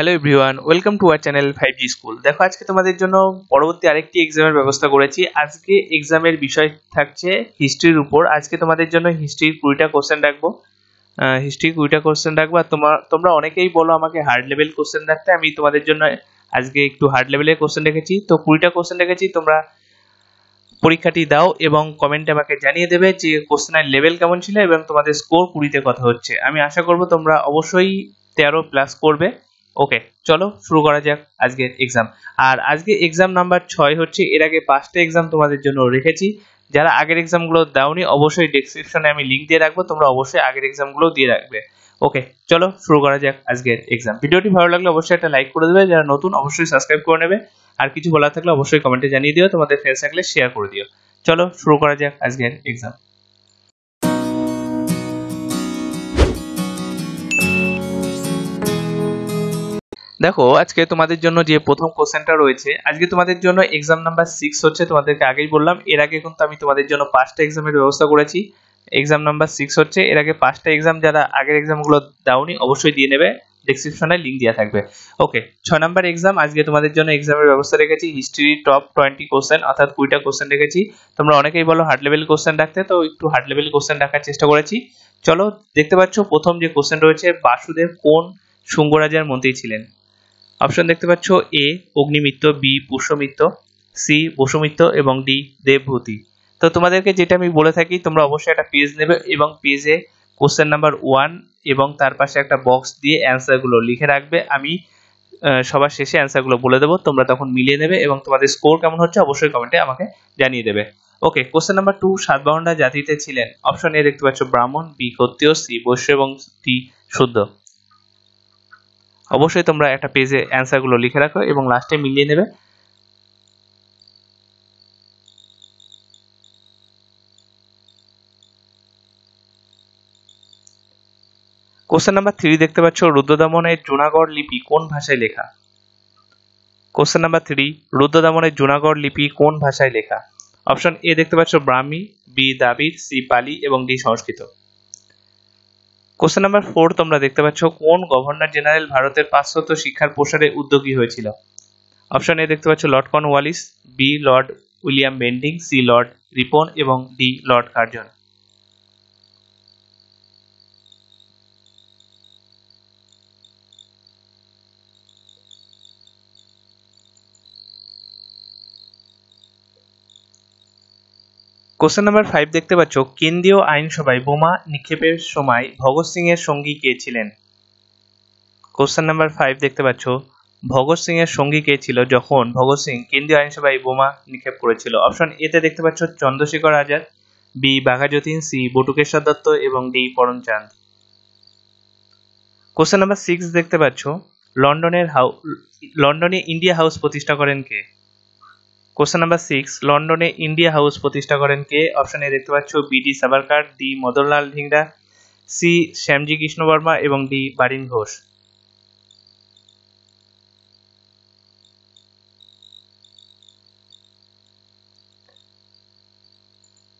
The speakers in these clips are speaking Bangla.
hello everyone welcome to our channel five G school দেখো আজকে তোমাদের জন্য পরবর্তী আরেকটি এক্সামের ব্যবস্থা করেছি আজকে এক্সামের বিষয় থাকছে হিস্ট্রির উপর আজকে তোমাদের জন্য হিস্ট্রির কুড়িটা কোশ্চেন রাখবো হিস্ট্রির কুড়িটা কোশ্চেন রাখবো আর তোমার তোমরা অনেকেই বলো আমাকে হার্ড লেভেল কোশ্চেন রাখতে আমি তোমাদের জন্য আজকে একটু হার্ড লেভেলের কোশ্চেন রেখেছি তো কুড়িটা কোশ্চেন রেখেছি তোমরা পরীক্ষাটি দাও এবং কমেন্টে আমাকে জানিয়ে দেবে যে কোশ্চেনের লেভেল কেমন ছিল এবং তোমাদের স্কোর কুড়িতে কথা হচ্ছে আমি আশা করব তোমরা অবশ্যই তেরো প্লাস করবে ওকে চলো শুরু করা যাক আজকের এক্সাম আর আজকে এক্সাম নাম্বার ছয় হচ্ছে এর আগে পাঁচটা এক্সাম তোমাদের জন্য রেখেছি যারা আগের এক্সামগুলো দাওনি অবশ্যই ডেসক্রিপশনে আমি লিঙ্ক দিয়ে রাখবো তোমরা অবশ্যই আগের এক্সামগুলো দিয়ে রাখবে ওকে চলো শুরু করা যাক আজকের এক্সাম ভিডিওটি ভালো লাগলে অবশ্যই একটা লাইক করে দেবে যারা নতুন অবশ্যই সাবস্ক্রাইব করে নেবে আর কিছু বলার থাকলে অবশ্যই কমেন্টে জানিয়ে দিও তোমাদের ফ্রেন্ডস থাকলে শেয়ার করে দিও চলো শুরু করা যাক আজকের এক্সাম দেখো আজকে তোমাদের জন্য যে প্রথম কোশ্চেনটা রয়েছে আজকে তোমাদের জন্য এক্সাম নাম্বার সিক্স হচ্ছে তোমাদেরকে আগেই বললাম এর আগে কিন্তু আমি তোমাদের জন্য পাঁচটা এক্সামের ব্যবস্থা করেছি এক্সাম নাম্বার সিক্স হচ্ছে এর আগে পাঁচটা এক্সাম যারা আগের এক্সামগুলো দাওনি অবশ্যই দিয়ে নেবে ডিসক্রিপশনে লিঙ্ক দেওয়া থাকবে ওকে ছয় নাম্বার এক্সাম আজকে তোমাদের জন্য এক্সামের ব্যবস্থা রেখেছি হিস্ট্রি টপ টোয়েন্টি কোশ্চেন অর্থাৎ কুড়িটা কোশ্চেন রেখেছি তোমরা অনেকেই বলো হার্ড লেভেল কোশ্চেন রাখতে তো একটু হার্ড লেভেল কোশ্চেন রাখার চেষ্টা করেছি চলো দেখতে পাচ্ছ প্রথম যে কোশ্চেন রয়েছে বাসুদেব কোন শুঙ্গরাজার মন্ত্রী ছিলেন অপশন দেখতে পাচ্ছ A Agnimitra B Pushyamitra C Vasumitra এবং ডি দেবভূতি তো তোমাদেরকে যেটা আমি বলে থাকি তোমরা অবশ্যই একটা পেজ নেবে এবং পেজে কোশ্চেন নাম্বার ওয়ান এবং তার পাশে একটা বক্স দিয়ে অ্যান্সারগুলো লিখে রাখবে আমি সবার শেষে অ্যান্সারগুলো বলে দেবো তোমরা তখন মিলিয়ে নেবে এবং তোমাদের স্কোর কেমন হচ্ছে অবশ্যই কমেন্টে আমাকে জানিয়ে দেবে ওকে কোশ্চেন নাম্বার টু সাতবাহনরা জাতিতে ছিলেন অপশন এ দেখতে পাচ্ছ ব্রাহ্মণ বি ক্ষত্রিয় সি বৈশ্য এবং টি শুদ্ধ অবশ্যই তোমরা একটা পেজে অ্যান্সারগুলো লিখে রাখো এবং লাস্টে মিলিয়ে নেবে কোশ্চেন নাম্বার থ্রি দেখতে পাচ্ছ রুদ্রদমনের জুনাগড় লিপি কোন ভাষায় লেখা কোশ্চেন নাম্বার থ্রি রুদ্রদামনের জুনাগড় লিপি কোন ভাষায় লেখা অপশন এ দেখতে পাচ্ছ ব্রাহ্মী বি দাবি সি পালি এবং D Sanskrit question number four তোমরা দেখতে পাচ্ছ কোন গভর্নর জেনারেল ভারতের পাঁচশত শিক্ষার প্রসারে উদ্যোগী হয়েছিল অপশন এ দেখতে পাচ্ছ lord Wellesley B lord William Bentinck C lord Ripon এবং D lord Curzon question number five দেখতে পাচ্ছ কেন্দ্রীয় আইনসভায় বোমা নিক্ষেপের সময় ভগৎ সিং এর সঙ্গী কে ছিলেন কোশ্চেন নাম্বার ফাইভ দেখতে পাচ্ছ ভগৎ সিং এর সঙ্গী কে ছিল যখন ভগৎ সিং কেন্দ্রীয় আইনসভায় বোমা নিক্ষেপ করেছিল অপশন এতে দেখতে পাচ্ছ চন্দ্রশেখর আজাদ বি বাঘাযতীন সি বটুকেশ্বর দত্ত এবং D Paramchand question number six দেখতে পাচ্ছ লন্ডনের হাউ লন্ডনে ইন্ডিয়া হাউস প্রতিষ্ঠা করেন কে কোশ্চেন নাম্বার সিক্স লন্ডনে ইন্ডিয়া হাউস প্রতিষ্ঠা করেন কে অপশানে দেখতে পাচ্ছ V D Savarkar D Madanlal Dhingra C Shyamji Krishna Varma এবং D Barin Ghosh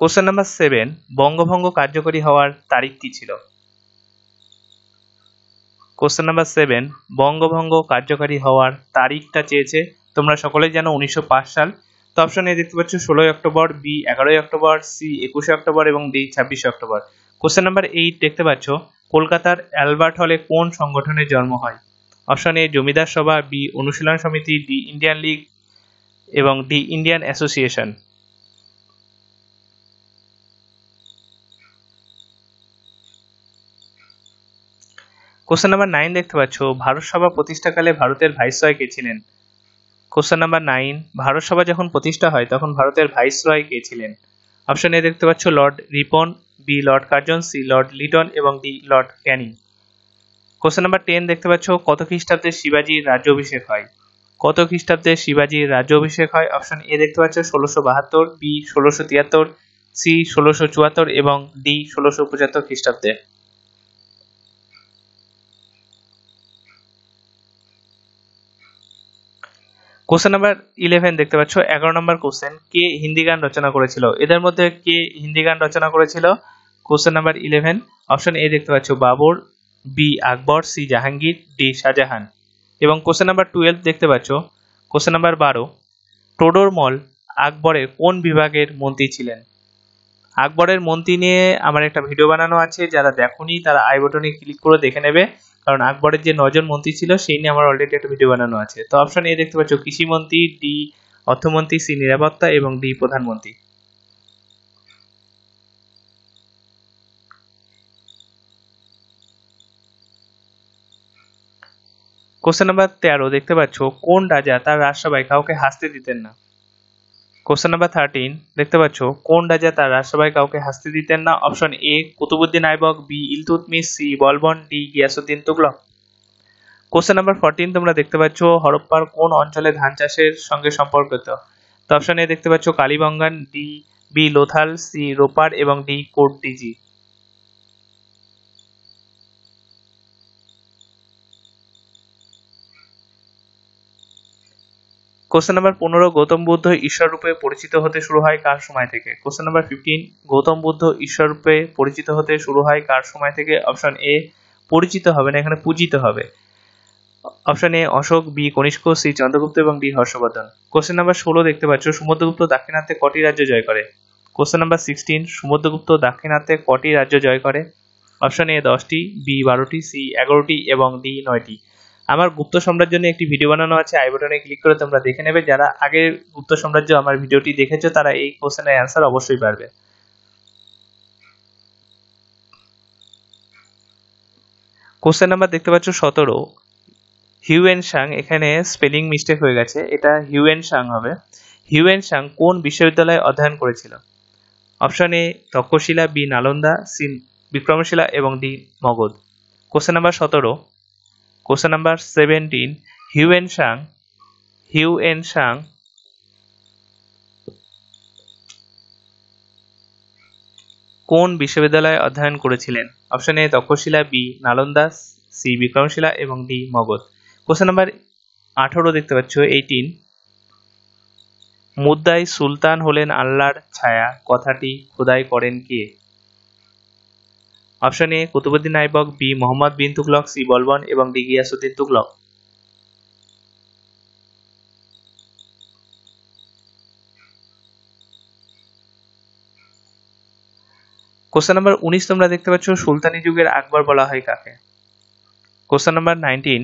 question number seven বঙ্গভঙ্গ কার্যকরী হওয়ার তারিখ কি ছিল কোশ্চেন নাম্বার সেভেন বঙ্গভঙ্গ কার্যকরী হওয়ার তারিখটা চেয়েছে তোমরা সকলেই জানো উনিশশো সাল তো অপশন এ দেখতে পাচ্ছ ষোলোই অক্টোবর বি এগারোই অক্টোবর সি একুশে অক্টোবর এবং ডি ছাব্বিশে অক্টোবর কোশ্চেন নাম্বার এইট দেখতে পাচ্ছ কলকাতার অ্যালবার্ট হলে কোন সংগঠনের জন্ম হয় অপশন এ জমিদার সভা বি অনুশীলন সমিতি ডি ইন্ডিয়ান লীগ এবং D Indian association question number nine দেখতে পাচ্ছ ভারত সভা প্রতিষ্ঠাকালে ভারতের ভাইসরয় কে ছিলেন কোশ্চেন নাম্বার নাইন ভারতসভা যখন প্রতিষ্ঠা হয় তখন ভারতের ভাইসরয় কে ছিলেন অপশন এ দেখতে পাচ্ছ lord Ripon B lord Curzon C lord Lytton এবং D lord Canning question number ten দেখতে পাচ্ছ কত খ্রিস্টাব্দে শিবাজির অভিষেক হয় কত খ্রিস্টাব্দে শিবাজির অভিষেক হয় অপশন এ দেখতে পাচ্ছ ষোলোশো বাহাত্তর বি ষোলোশো তিয়াত্তর সি ষোলোশো চুয়াত্তর এবং ডি ষোলোশো পঁচাত্তর খ্রিস্টাব্দে কোশ্চেন নাম্বার ইলেভেন দেখতে পাচ্ছ এগারো নম্বর কোশ্চেন কে হিন্দি গান রচনা করেছিল এদের মধ্যে কে হিন্দি গান রচনা করেছিল question number eleven option A দেখতে পাচ্ছ Babur B Akbar C Jahangir D Shahjahan এবং কোশ্চেন নাম্বার টুয়েলভ দেখতে পাচ্ছ কোশ্চেন নাম্বার বারো টোডরমল আকবরের কোন বিভাগের মন্ত্রী ছিলেন আকবরের মন্ত্রী নিয়ে আমার একটা ভিডিও বানানো আছে যারা দেখনি তারা আই বটনে ক্লিক করে দেখে নেবে কারণ আকবরের যে নজন মন্ত্রী ছিল সেই নিয়ে আমার অলরেডি একটা ভিডিও বানানো আছে তো অপশন এ দেখতে পাচ্ছ কৃষিমন্ত্রী ডি অর্থমন্ত্রী সি নিরাপত্তা এবং ডি প্রধানমন্ত্রী কোশ্চেন নাম্বার তেরো দেখতে পাচ্ছ কোন রাজা তার রাজসভায় কাউকে হাসতে দিতেন না কোশ্চেন নাম্বার থার্টিন দেখতে পাচ্ছ কোন রাজা তার রাজসভায় কাউকে হাসতে দিতেন না option A Qutbuddin Aibak B Iltutmish C Balban D Ghiyasuddin Tughlaq question number fourteen তোমরা দেখতে পাচ্ছ হরপ্পার কোন অঞ্চলে ধান চাষের সঙ্গে সম্পর্কিত তো অপশন এ দেখতে পাচ্ছ Kalibangan D B Lothal C Ropar এবং ডি ডিজি কোশ্চেন নাম্বার পনেরো গৌতম বুদ্ধ ঈশ্বর রূপে পরিচিত হতে শুরু হয় কার সময় থেকে question number fifteen Gautam Buddha ঈশ্বর রূপে পরিচিত হতে শুরু হয় কার সময় থেকে অপশন এ পরিচিত হবে না এখানে পূজিত হবে option A Ashoka B Kanishka C Chandragupta এবং ডি হর্ষবর্ধন কোশ্চেন নাম্বার ষোলো দেখতে পাচ্ছ সমুদ্রগুপ্ত দাক্ষিণাত্যে কটি রাজ্য জয় করে কোশ্চেন নাম্বার সিক্সটিন সমুদ্রগুপ্ত দাক্ষিণাত্যে কটি রাজ্য জয় করে অপশন এ দশটি বি বারোটি সি এগারোটি এবং ডি নয়টি আমার গুপ্ত সাম্রাজ্য নিয়ে একটি ভিডিও বানানো আছে আই বাটনে ক্লিক করে তোমরা দেখে নেবে যারা আগের গুপ্ত সাম্রাজ্য আমার ভিডিওটি দেখেছো তারা এই কোশ্চেনের অ্যান্সার অবশ্যই পারবে কোশ্চেন নাম্বার দেখতে পাচ্ছ সতেরো হিউ এন সাং এখানে স্পেলিং মিস্টেক হয়ে গেছে এটা হিউ এন সাং হবে হিউ এন সাং কোন বিশ্ববিদ্যালয়ে অধ্যয়ন করেছিল option A Takshashila B Nalanda C Vikramshila এবং ডি মগধ কোশ্চেন নাম্বার সতেরো question number seventeen Hiuen Tsang Hiuen Tsang কোন বিশ্ববিদ্যালয়ে অধ্যয়ন করেছিলেন অপশন এ তক্ষশিলা বি নালন্দাস সি বিক্রমশিলা এবং ডি মগধ কোশ্চেন নাম্বার আঠেরো দেখতে পাচ্ছ এইটিন মুদ্দাই সুলতান হলেন আল্লাহর ছায়া কথাটি খোদাই করেন কে option A Qutbuddin Aibak B Muhammad bin Tughlaq C Balban এবং D Ghiyasuddin Tughlaq question number উনিশ তোমরা দেখতে পাচ্ছ সুলতানি যুগের আকবর বলা হয় কাকে কোশ্চেন নাম্বার নাইনটিন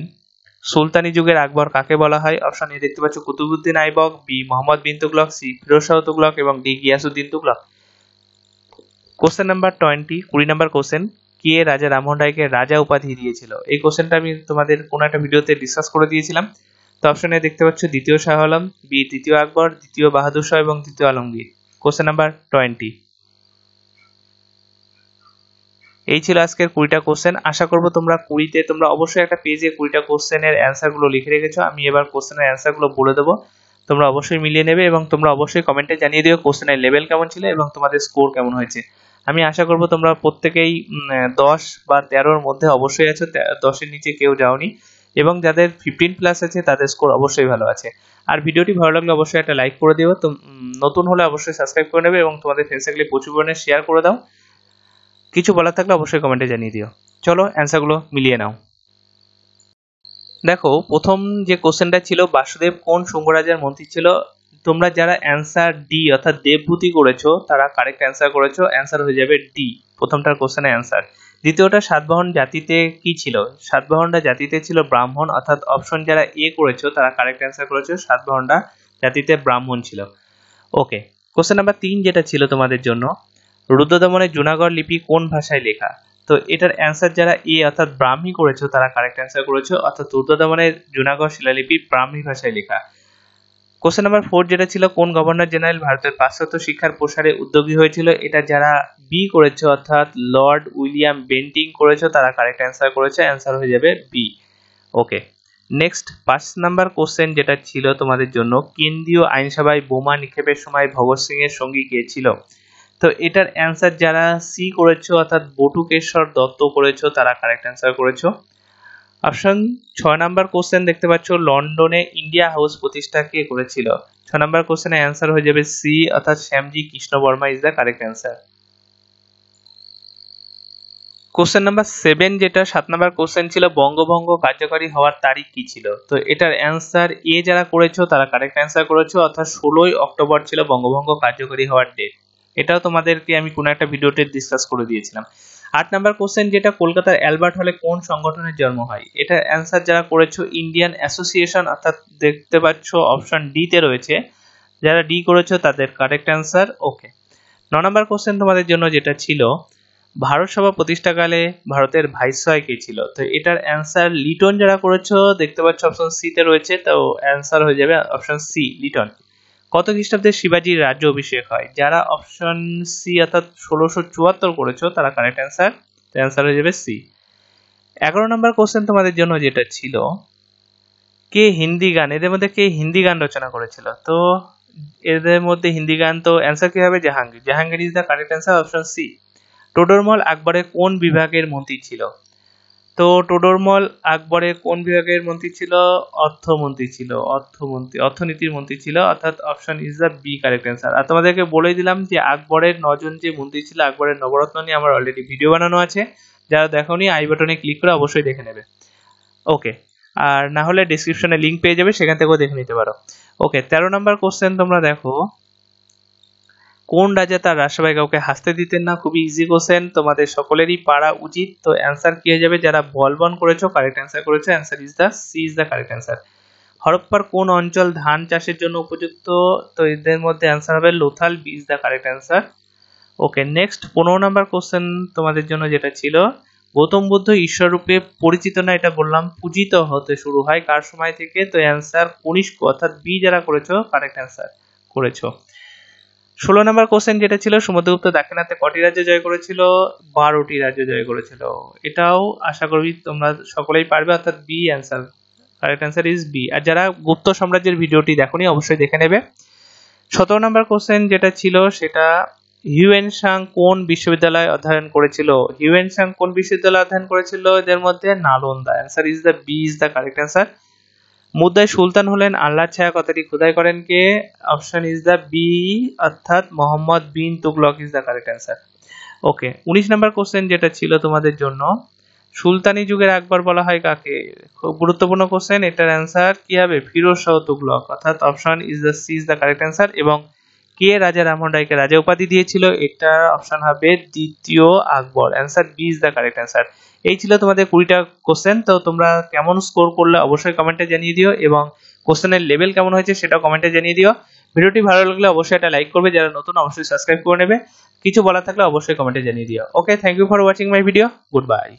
সুলতানি যুগের আকবর কাকে বলা হয় অপশন এ দেখতে পাচ্ছ কুতুবুদ্দিন আইবক বি মোহাম্মদ বিন তুগলক সি ফিরোজ শাহ তুগলক এবং D Ghiyasuddin Tughlaq question number twenty কুড়ি নাম্বার কোশ্চেন কে রাজা রামমোহন রায়কে রাজা উপাধি দিয়েছিল এই কোশ্চেনটা আমি তোমাদের কোনো একটা ভিডিওতে ডিসকাস করে দিয়েছিলাম তো অপশনে দেখতে পাচ্ছ দ্বিতীয় শাহ আলম বি দ্বিতীয় আকবর দ্বিতীয় বাহাদুর শাহ এবং দ্বিতীয় আলমগীর কোশ্চেন নাম্বার টোয়েন্টি এই ছিল আজকের কুড়িটা কোশ্চেন আশা করবো তোমরা কুড়িতে তোমরা অবশ্যই একটা পেজে কুড়িটা কোশ্চেনের অ্যান্সারগুলো লিখে রেখেছো আমি এবার কোশ্চেনের অ্যান্সারগুলো বলে দেবো তোমরা অবশ্যই মিলিয়ে নেবে এবং তোমরা অবশ্যই কমেন্টে জানিয়ে দিও কোশ্চেনের লেভেল কেমন ছিল এবং তোমাদের স্কোর কেমন হয়েছে আমি আশা করব তোমরা প্রত্যেকেই দশ বা তেরোর মধ্যে অবশ্যই আছো দশের নিচে কেউ যাওনি এবং যাদের ফিফটিন প্লাস আছে তাদের স্কোর অবশ্যই ভালো আছে আর ভিডিওটি ভালো লাগলে অবশ্যই একটা লাইক করে দিও তো নতুন হলে অবশ্যই সাবস্ক্রাইব করে নেবে এবং তোমাদের ফ্রেন্ড সার্কেলে প্রচুর পরিমাণে শেয়ার করে দাও কিছু বলার থাকলে অবশ্যই কমেন্টে জানিয়ে দিও চলো অ্যান্সারগুলো মিলিয়ে নাও দেখো প্রথম যে কোশ্চেনটা ছিল বাসুদেব কোন শুঙ্গরাজার মন্ত্রী ছিল তোমরা যারা অ্যান্সার ডি অর্থাৎ দেবভূতি করেছো তারা কারেক্ট অ্যান্সার করেছো অ্যান্সার হয়ে যাবে ডি প্রথমটার কোশ্চেনের অ্যান্সার দ্বিতীয়টা সাতবাহন জাতিতে কি ছিল সাতবাহনরা জাতিতে ছিল ব্রাহ্মণ অর্থাৎ অপশন যারা এ করেছো তারা কারেক্ট অ্যান্সার করেছো সাতবাহনরা জাতিতে ব্রাহ্মণ ছিল ওকে কোশ্চেন নাম্বার তিন যেটা ছিল তোমাদের জন্য রুদ্রদমনের জুনাগড় লিপি কোন ভাষায় লেখা তো এটার অ্যান্সার যারা এ অর্থাৎ ব্রাহ্মী করেছো তারা কারেক্ট অ্যান্সার করেছো অর্থাৎ রুদ্রদমনের জুনাগড় শিলালিপি ব্রাহ্মী ভাষায় লেখা কোশ্চেন নাম্বার ফোর যেটা ছিল কোন গভর্নর জেনারেল ভারতের পাশ্চাত্য শিক্ষার প্রসারে উদ্যোগী হয়েছিল এটা যারা বি করেছে অর্থাৎ লর্ড উইলিয়াম বেন্টিং করেছে তারা কারেক্ট অ্যান্সার করেছে অ্যান্সার হয়ে যাবে বি ওকে নেক্সট পাঁচ নাম্বার কোশ্চেন যেটা ছিল তোমাদের জন্য কেন্দ্রীয় আইনসভায় বোমা নিক্ষেপের সময় ভগৎ সিং এর সঙ্গী গিয়েছিল তো এটার অ্যান্সার যারা সি করেছো অর্থাৎ বটুকেশ্বর দত্ত করেছো তারা কারেক্ট অ্যান্সার করেছো অপশন ছয় নাম্বার কোশ্চেন দেখতে পাচ্ছ লন্ডনে ইন্ডিয়া হাউস প্রতিষ্ঠা কে করেছিল ছয় নাম্বার কোশ্চেনের অ্যান্সার হয়ে যাবে সি অর্থাৎ Shyamji Krishna Varma is the correct answer question number seven যেটা সাত নাম্বার কোশ্চেন ছিল বঙ্গভঙ্গ কার্যকরী হওয়ার তারিখ কি ছিল তো এটার অ্যান্সার এ যারা করেছো তারা কারেক্ট অ্যান্সার করেছো অর্থাৎ ষোলোই অক্টোবর ছিল বঙ্গভঙ্গ কার্যকরী হওয়ার ডেট এটাও তোমাদেরকে আমি কোনো একটা ভিডিওতে ডিসকাস করে দিয়েছিলাম আট নাম্বার কোশ্চেন যেটা কলকাতার অ্যালবার্ট হলে কোন সংগঠনের জন্ম হয় এটার অ্যান্সার যারা করেছো ইন্ডিয়ান অ্যাসোসিয়েশন অর্থাৎ দেখতে পাচ্ছ অপশন ডিতে রয়েছে যারা ডি করেছো তাদের কারেক্ট অ্যান্সার ওকে ন নম্বর কোশ্চেন তোমাদের জন্য যেটা ছিল ভারত সভা প্রতিষ্ঠাকালে ভারতের ভাইসরয় কে ছিল তো এটার অ্যান্সার লিটন যারা করেছো দেখতে পাচ্ছ অপশন সিতে রয়েছে তো অ্যান্সার হয়ে যাবে অপশন সি লিটন কত খ্রিস্টাব্দে শিবাজির রাজ্য অভিষেক হয় যারা অপশন সি অর্থাৎ ষোলোশো চুয়াত্তর করেছো তারা কারেক্ট অ্যান্সার অ্যান্সার হয়ে যাবে সি এগারো নম্বর কোশ্চেন তোমাদের জন্য যেটা ছিল কে হিন্দি গান এদের মধ্যে কে হিন্দি গান রচনা করেছিল তো এদের মধ্যে হিন্দি গান তো অ্যান্সার কি হবে Jahangir Jahangir is the correct answer option C Todarmal আকবরের কোন বিভাগের মন্ত্রী ছিল তো টোডরমল আকবরের কোন বিভাগের মন্ত্রী ছিল অর্থমন্ত্রী ছিল অর্থমন্ত্রী অর্থনীতির মন্ত্রী ছিল অর্থাৎ option is the B correct answer আর তোমাদেরকে বলে দিলাম যে আকবরের নজন যে মন্ত্রী ছিল আকবরের নবরত্ন নিয়ে আমার অলরেডি ভিডিও বানানো আছে যারা দেখোনি আই বাটনে ক্লিক করে অবশ্যই দেখে নেবে ওকে আর না হলে ডিসক্রিপশনে লিঙ্ক পেয়ে যাবে সেখান থেকেও দেখে নিতে পারো ওকে তেরো নম্বর কোশ্চেন তোমরা দেখো কোন রাজা তার রাজসভায় কাউকে হাসতে দিতেন না খুবই ইজি কোশ্চেন তোমাদের সকলেরই পারা উচিত তো অ্যান্সার কি হয়ে যাবে যারা বলবন করেছো কারেক্ট অ্যান্সার করেছো answer is the C is the correct answer হরপ্পার কোন অঞ্চল ধান চাষের জন্য উপযুক্ত তো এদের মধ্যে অ্যান্সার হবে Lothal B is the correct answer okay next পনেরো নাম্বার কোশ্চেন তোমাদের জন্য যেটা ছিল গৌতম বুদ্ধ ঈশ্বর রূপে পরিচিত না এটা বললাম পূজিত হতে শুরু হয় কার সময় থেকে তো অ্যান্সার কনিষ্ক অর্থাৎ বি যারা করেছো কারেক্ট অ্যান্সার করেছো ষোলো নম্বর কোশ্চেন যেটা ছিল সমুদ্রগুপ্ত দাক্ষিণাতে কটি রাজ্য জয় করেছিল বারোটি রাজ্য জয় করেছিল এটাও আশা করি তোমরা সকলেই পারবে অর্থাৎ B answer correct answer is B আর যারা গুপ্ত সাম্রাজ্যের ভিডিওটি দেখোনি অবশ্যই দেখে নেবে সতেরো নম্বর কোশ্চেন যেটা ছিল সেটা হিউএন সাং কোন বিশ্ববিদ্যালয়ে অধ্যয়ন করেছিল হিউএন সাং কোন বিশ্ববিদ্যালয় অধ্যয়ন করেছিল এদের মধ্যে Nalanda answer is the B is the correct answer মুদ্রায় সুলতান হলেন আল্লাহ ছায়া কথাটি খোদাই করেন কে অপশন ইজ দ্য বি অর্থাৎ Muhammad bin Tughlaq is the correct answer okay উনিশ নম্বর কোশ্চেন যেটা ছিল তোমাদের জন্য সুলতানি যুগের একবার বলা হয় কাকে খুব গুরুত্বপূর্ণ কোশ্চেন এটার অ্যান্সার কি হবে ফিরোজ শাহ তুগলক অর্থাৎ option is the C is the correct answer এবং কে রাজা রামমোহন রায়কে রাজা উপাধি দিয়েছিল এটা অপশন হবে দ্বিতীয় Akbar answer B is the correct answer এই ছিল তোমাদের কুড়িটা কোশ্চেন তো তোমরা কেমন স্কোর করলে অবশ্যই কমেন্টে জানিয়ে দিও এবং কোশ্চেনের লেভেল কেমন হয়েছে সেটাও কমেন্টে জানিয়ে দিও ভিডিওটি ভালো লাগলে অবশ্যই একটা লাইক করবে যারা নতুন অবশ্যই সাবস্ক্রাইব করে নেবে কিছু বলার থাকলে অবশ্যই কমেন্টে জানিয়ে দিও okay thank you for watching my video good by